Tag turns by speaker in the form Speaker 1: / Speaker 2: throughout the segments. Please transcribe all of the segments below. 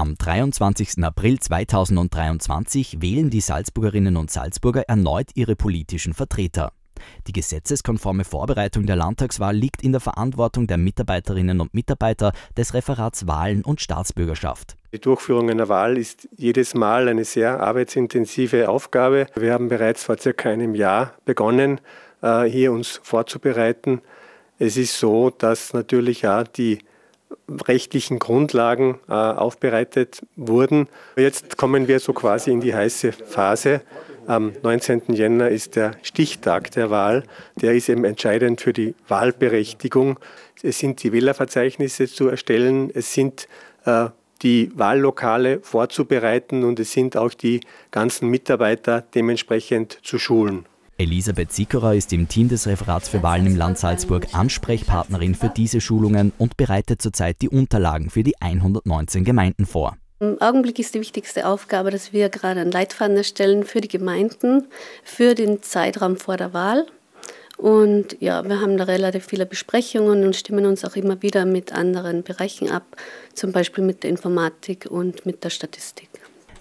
Speaker 1: Am 23. April 2023 wählen die Salzburgerinnen und Salzburger erneut ihre politischen Vertreter. Die gesetzeskonforme Vorbereitung der Landtagswahl liegt in der Verantwortung der Mitarbeiterinnen und Mitarbeiter des Referats Wahlen und Staatsbürgerschaft.
Speaker 2: Die Durchführung einer Wahl ist jedes Mal eine sehr arbeitsintensive Aufgabe. Wir haben bereits vor circa einem Jahr begonnen, äh, hier uns vorzubereiten. Es ist so, dass natürlich ja die rechtlichen Grundlagen äh, aufbereitet wurden. Jetzt kommen wir so quasi in die heiße Phase. Am 19. Jänner ist der Stichtag der Wahl. Der ist eben entscheidend für die Wahlberechtigung. Es sind die Wählerverzeichnisse zu erstellen. Es sind äh, die Wahllokale vorzubereiten und es sind auch die ganzen Mitarbeiter dementsprechend zu schulen.
Speaker 1: Elisabeth Sickerer ist im Team des Referats für Wahlen im Land Salzburg Ansprechpartnerin für diese Schulungen und bereitet zurzeit die Unterlagen für die 119 Gemeinden vor.
Speaker 3: Im Augenblick ist die wichtigste Aufgabe, dass wir gerade einen Leitfaden erstellen für die Gemeinden für den Zeitraum vor der Wahl. Und ja, wir haben da relativ viele Besprechungen und stimmen uns auch immer wieder mit anderen Bereichen ab, zum Beispiel mit der Informatik und mit der Statistik.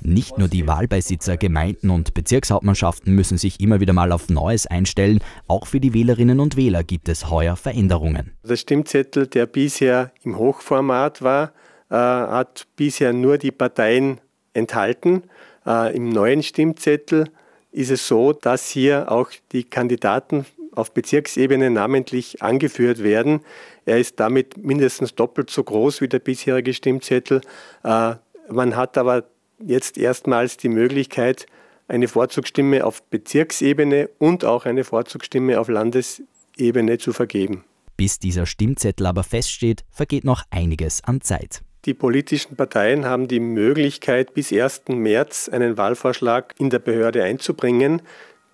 Speaker 1: Nicht nur die Wahlbeisitzer, Gemeinden und Bezirkshauptmannschaften müssen sich immer wieder mal auf Neues einstellen. Auch für die Wählerinnen und Wähler gibt es heuer Veränderungen.
Speaker 2: Der Stimmzettel, der bisher im Hochformat war, äh, hat bisher nur die Parteien enthalten. Äh, Im neuen Stimmzettel ist es so, dass hier auch die Kandidaten auf Bezirksebene namentlich angeführt werden. Er ist damit mindestens doppelt so groß wie der bisherige Stimmzettel. Äh, man hat aber jetzt erstmals die Möglichkeit, eine Vorzugsstimme auf Bezirksebene und auch eine Vorzugsstimme auf Landesebene zu vergeben. Bis
Speaker 1: dieser Stimmzettel aber feststeht, vergeht noch einiges an Zeit.
Speaker 2: Die politischen Parteien haben die Möglichkeit, bis 1. März einen Wahlvorschlag in der Behörde einzubringen.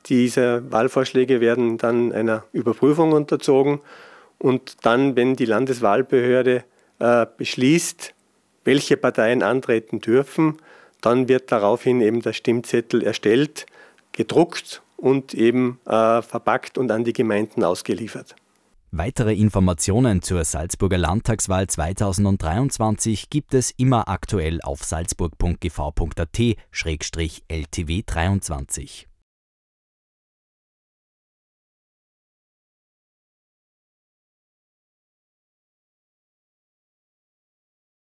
Speaker 2: Diese Wahlvorschläge werden dann einer Überprüfung unterzogen und dann, wenn die Landeswahlbehörde äh, beschließt, welche Parteien antreten dürfen, dann wird daraufhin eben der Stimmzettel erstellt, gedruckt und eben äh, verpackt und an die Gemeinden ausgeliefert.
Speaker 1: Weitere Informationen zur Salzburger Landtagswahl 2023 gibt es immer aktuell auf salzburg.gv.at-ltw23.